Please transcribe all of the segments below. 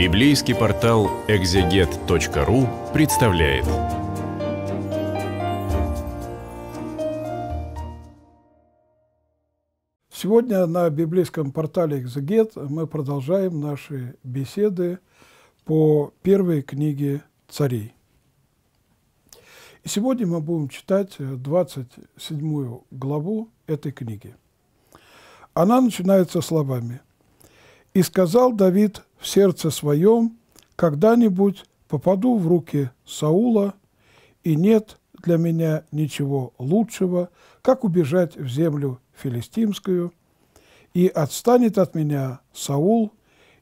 Библейский портал экзегет.ру представляет. Сегодня на библейском портале «Экзегет» мы продолжаем наши беседы по первой книге царей. И сегодня мы будем читать 27 главу этой книги. Она начинается словами – и сказал Давид в сердце своем, когда-нибудь попаду в руки Саула, и нет для меня ничего лучшего, как убежать в землю филистимскую, и отстанет от меня Саул,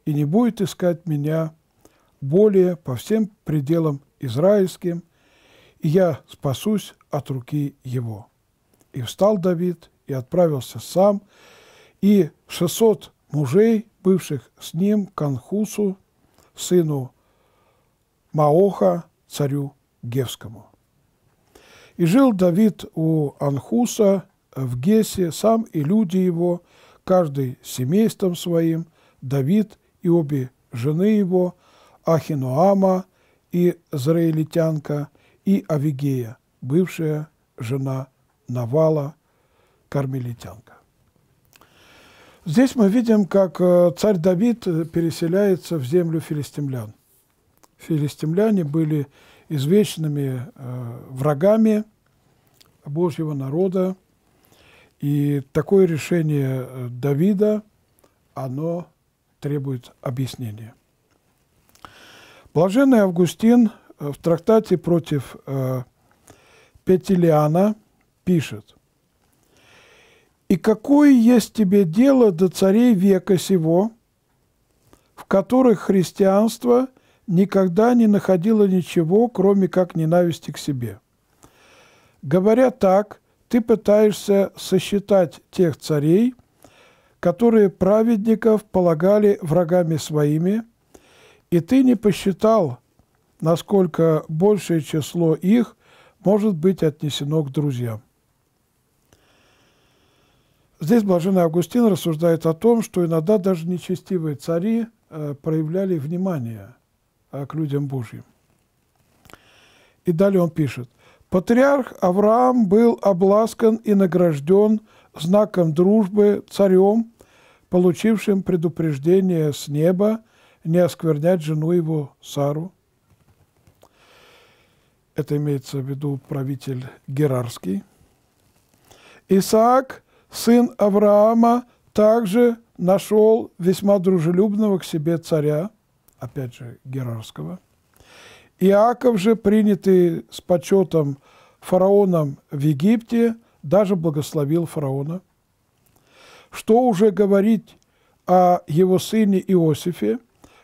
и не будет искать меня более по всем пределам израильским, и я спасусь от руки его. И встал Давид, и отправился сам, и 600 мужей, бывших с ним, Конхусу, сыну Маоха, царю Гевскому. И жил Давид у Анхуса в Гесе, сам и люди его, каждый семейством своим, Давид и обе жены его, Ахинуама и Зраилитянка, и Авигея, бывшая жена Навала, кармелитянка. Здесь мы видим, как э, царь Давид э, переселяется в землю филистимлян. Филистимляне были извечными э, врагами Божьего народа, и такое решение Давида, оно требует объяснения. Блаженный Августин в трактате против Петилиана пишет – и какое есть тебе дело до царей века сего, в которых христианство никогда не находило ничего, кроме как ненависти к себе? Говоря так, ты пытаешься сосчитать тех царей, которые праведников полагали врагами своими, и ты не посчитал, насколько большее число их может быть отнесено к друзьям. Здесь блаженный Августин рассуждает о том, что иногда даже нечестивые цари э, проявляли внимание э, к людям Божьим. И далее он пишет. «Патриарх Авраам был обласкан и награжден знаком дружбы царем, получившим предупреждение с неба не осквернять жену его Сару». Это имеется в виду правитель Герарский. Исаак – сын Авраама, также нашел весьма дружелюбного к себе царя, опять же Герарского. Иаков же, принятый с почетом фараоном в Египте, даже благословил фараона. Что уже говорить о его сыне Иосифе,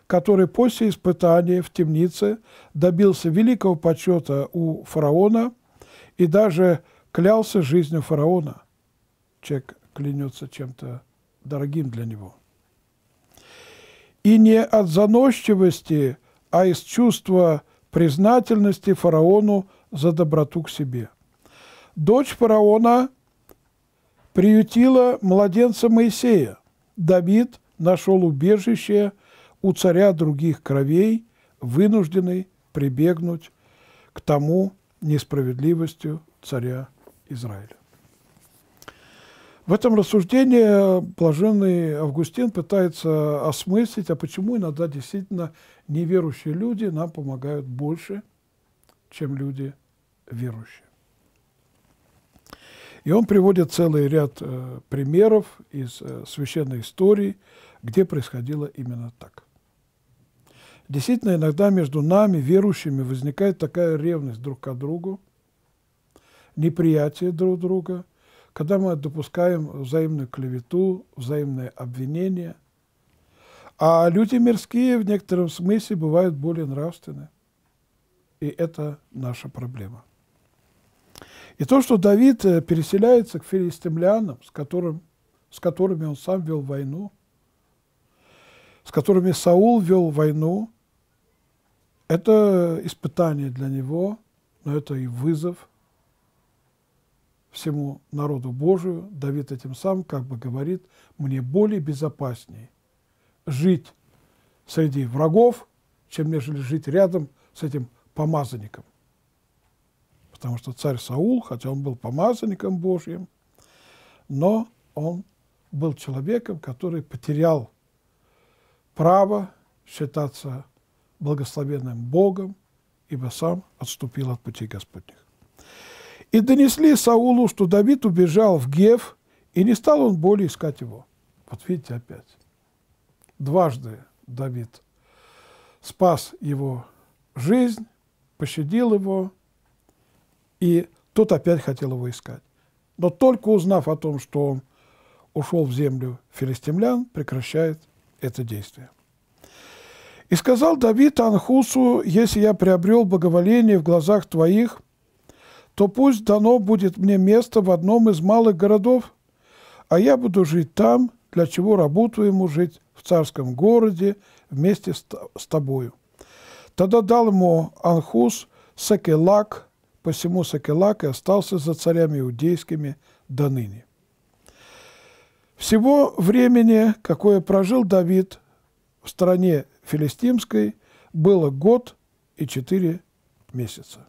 который после испытания в темнице добился великого почета у фараона и даже клялся жизнью фараона человек клянется чем-то дорогим для него. И не от заносчивости, а из чувства признательности фараону за доброту к себе. Дочь фараона приютила младенца Моисея. Давид нашел убежище у царя других кровей, вынужденный прибегнуть к тому несправедливостью царя Израиля. В этом рассуждении блаженный Августин пытается осмыслить, а почему иногда действительно неверующие люди нам помогают больше, чем люди верующие. И он приводит целый ряд э, примеров из э, священной истории, где происходило именно так. Действительно, иногда между нами, верующими, возникает такая ревность друг к другу, неприятие друг друга – когда мы допускаем взаимную клевету, взаимное обвинение. А люди мирские в некотором смысле бывают более нравственны. И это наша проблема. И то, что Давид э, переселяется к филистимлянам, с, которым, с которыми он сам вел войну, с которыми Саул вел войну, это испытание для него, но это и вызов – всему народу Божию, Давид этим сам как бы говорит, мне более безопаснее жить среди врагов, чем нежели жить рядом с этим помазанником. Потому что царь Саул, хотя он был помазанником Божьим, но он был человеком, который потерял право считаться благословенным Богом, ибо сам отступил от путей Господних. И донесли Саулу, что Давид убежал в Гев, и не стал он более искать его. Вот видите опять. Дважды Давид спас его жизнь, пощадил его, и тот опять хотел его искать. Но только узнав о том, что он ушел в землю филистимлян, прекращает это действие. «И сказал Давид Анхусу, если я приобрел боговоление в глазах твоих, то пусть дано будет мне место в одном из малых городов, а я буду жить там, для чего работу ему жить в царском городе вместе с тобою». Тогда дал ему Анхус Сакелак, посему Сакелак и остался за царями иудейскими до ныне. Всего времени, какое прожил Давид в стране филистимской, было год и четыре месяца.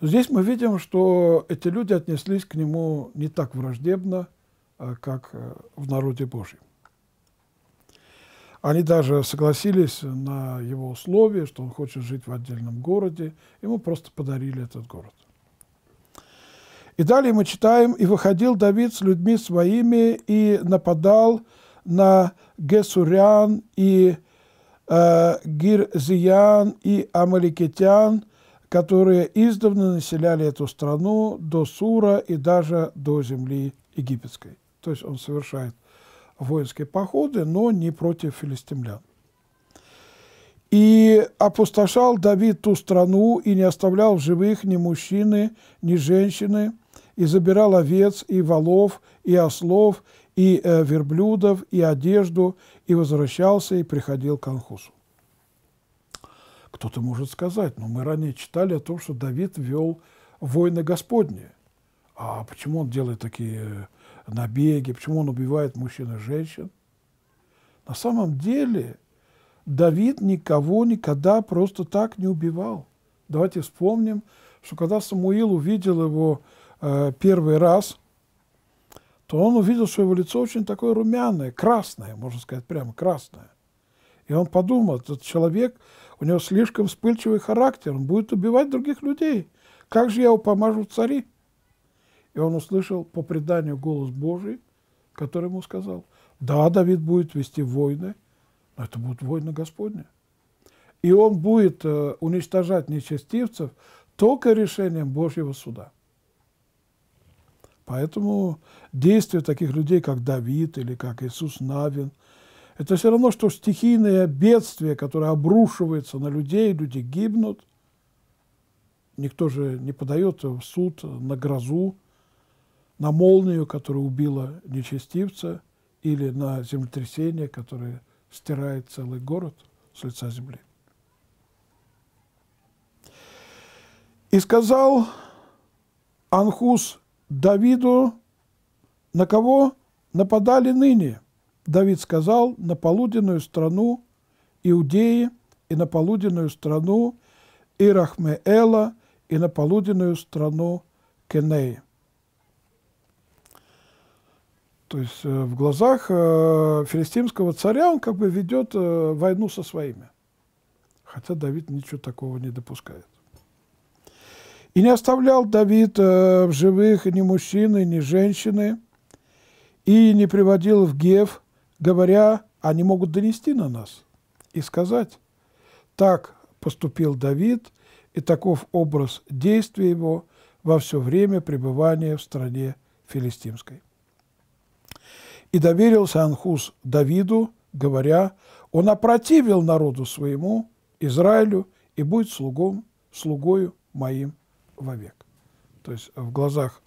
Здесь мы видим, что эти люди отнеслись к нему не так враждебно, а как э, в народе Божьем. Они даже согласились на его условия, что он хочет жить в отдельном городе. Ему просто подарили этот город. И далее мы читаем, «И выходил Давид с людьми своими и нападал на Гесурян и э, Гирзиян и Амаликитян, которые издавна населяли эту страну до Сура и даже до земли египетской. То есть он совершает воинские походы, но не против филистимлян. И опустошал Давид ту страну и не оставлял в живых ни мужчины, ни женщины, и забирал овец, и волов, и ослов, и э, верблюдов, и одежду, и возвращался, и приходил к Анхусу. Кто-то может сказать, но ну, мы ранее читали о том, что Давид вел войны Господни. А почему он делает такие набеги, почему он убивает мужчин и женщин? На самом деле Давид никого никогда просто так не убивал. Давайте вспомним, что когда Самуил увидел его э, первый раз, то он увидел, что его лицо очень такое румяное, красное, можно сказать прямо красное. И он подумал, этот человек у него слишком вспыльчивый характер, он будет убивать других людей. Как же я его помажу в цари? И он услышал по преданию голос Божий, который ему сказал, да, Давид будет вести войны, но это будут войны Господни. И он будет э, уничтожать нечестивцев только решением Божьего суда. Поэтому действия таких людей, как Давид или как Иисус Навин – это все равно, что стихийное бедствие, которое обрушивается на людей, люди гибнут. Никто же не подает в суд на грозу, на молнию, которая убила нечестивца, или на землетрясение, которое стирает целый город с лица земли. И сказал Анхус Давиду, на кого нападали ныне – Давид сказал, на полуденную страну Иудеи и на полуденную страну Ирахмеэла и на полуденную страну Кенеи. То есть э, в глазах э, филистимского царя он как бы ведет э, войну со своими. Хотя Давид ничего такого не допускает. И не оставлял Давид в живых ни мужчины, ни женщины, и не приводил в Гев – говоря, они могут донести на нас и сказать, так поступил Давид, и таков образ действия его во все время пребывания в стране филистимской. И доверился Анхус Давиду, говоря, он опротивил народу своему, Израилю, и будет слугом, слугою моим вовек. То есть в глазах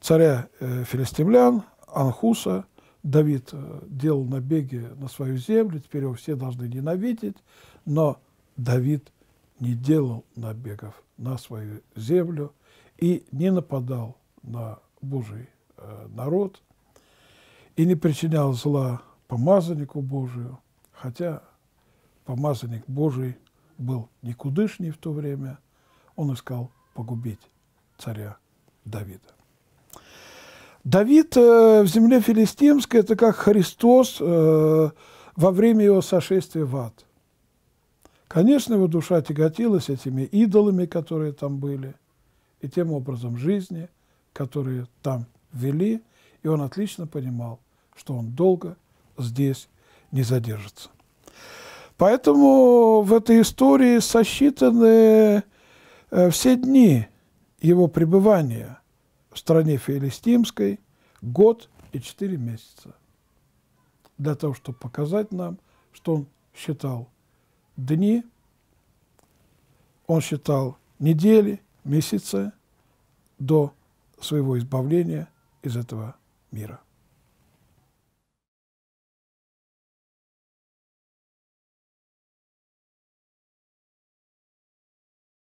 царя э, филистимлян, Анхуса – Давид э, делал набеги на свою землю, теперь его все должны ненавидеть, но Давид не делал набегов на свою землю и не нападал на Божий э, народ и не причинял зла помазаннику Божию, хотя помазанник Божий был никудышний в то время, он искал погубить царя Давида. Давид э, в земле филистимской – это как Христос э, во время его сошествия в ад. Конечно, его душа тяготилась этими идолами, которые там были, и тем образом жизни, которые там вели, и он отлично понимал, что он долго здесь не задержится. Поэтому в этой истории сосчитаны э, все дни его пребывания – в стране филистимской год и четыре месяца для того, чтобы показать нам, что он считал дни, он считал недели, месяцы до своего избавления из этого мира.